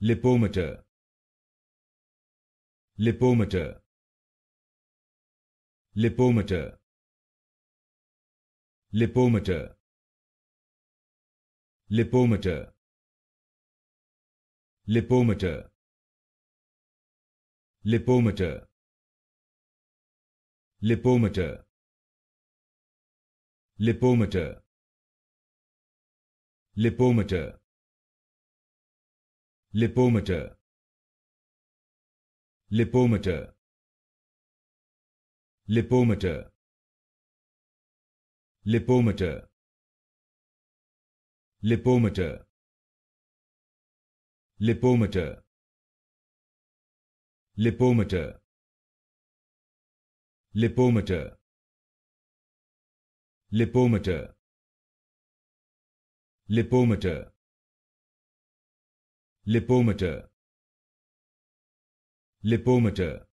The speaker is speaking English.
Lipometer Lipometer Lipometer Lipometer Lipometer Lipometer Lipometer Lipometer Lipometer Lipometer lipometer lipometer lipometer lipometer lipometer lipometer lipometer lipometer lipometer lipometer lipometer lipometer